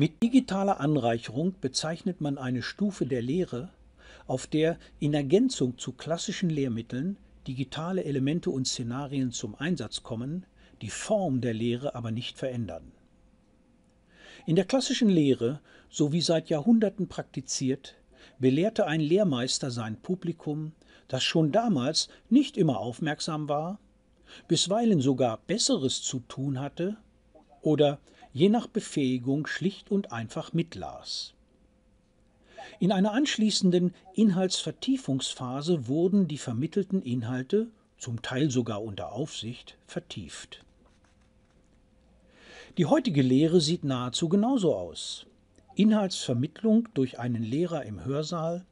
Mit digitaler Anreicherung bezeichnet man eine Stufe der Lehre, auf der in Ergänzung zu klassischen Lehrmitteln digitale Elemente und Szenarien zum Einsatz kommen, die Form der Lehre aber nicht verändern. In der klassischen Lehre, so wie seit Jahrhunderten praktiziert, belehrte ein Lehrmeister sein Publikum, das schon damals nicht immer aufmerksam war, bisweilen sogar Besseres zu tun hatte oder je nach Befähigung schlicht und einfach mitlas. In einer anschließenden Inhaltsvertiefungsphase wurden die vermittelten Inhalte, zum Teil sogar unter Aufsicht, vertieft. Die heutige Lehre sieht nahezu genauso aus. Inhaltsvermittlung durch einen Lehrer im Hörsaal,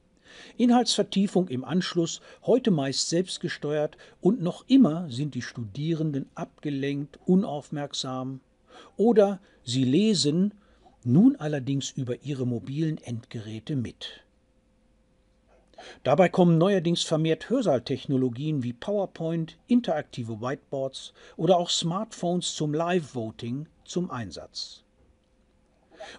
Inhaltsvertiefung im Anschluss, heute meist selbstgesteuert und noch immer sind die Studierenden abgelenkt, unaufmerksam, oder Sie lesen nun allerdings über Ihre mobilen Endgeräte mit. Dabei kommen neuerdings vermehrt Hörsaaltechnologien wie PowerPoint, interaktive Whiteboards oder auch Smartphones zum Live-Voting zum Einsatz.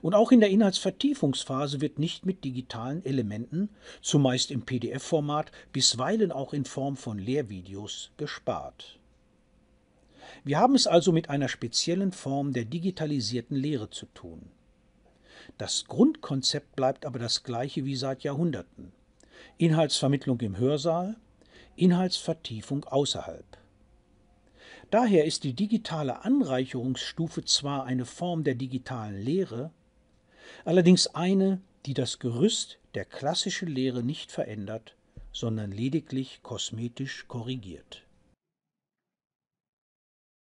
Und auch in der Inhaltsvertiefungsphase wird nicht mit digitalen Elementen, zumeist im PDF-Format, bisweilen auch in Form von Lehrvideos, gespart. Wir haben es also mit einer speziellen Form der digitalisierten Lehre zu tun. Das Grundkonzept bleibt aber das gleiche wie seit Jahrhunderten. Inhaltsvermittlung im Hörsaal, Inhaltsvertiefung außerhalb. Daher ist die digitale Anreicherungsstufe zwar eine Form der digitalen Lehre, allerdings eine, die das Gerüst der klassischen Lehre nicht verändert, sondern lediglich kosmetisch korrigiert.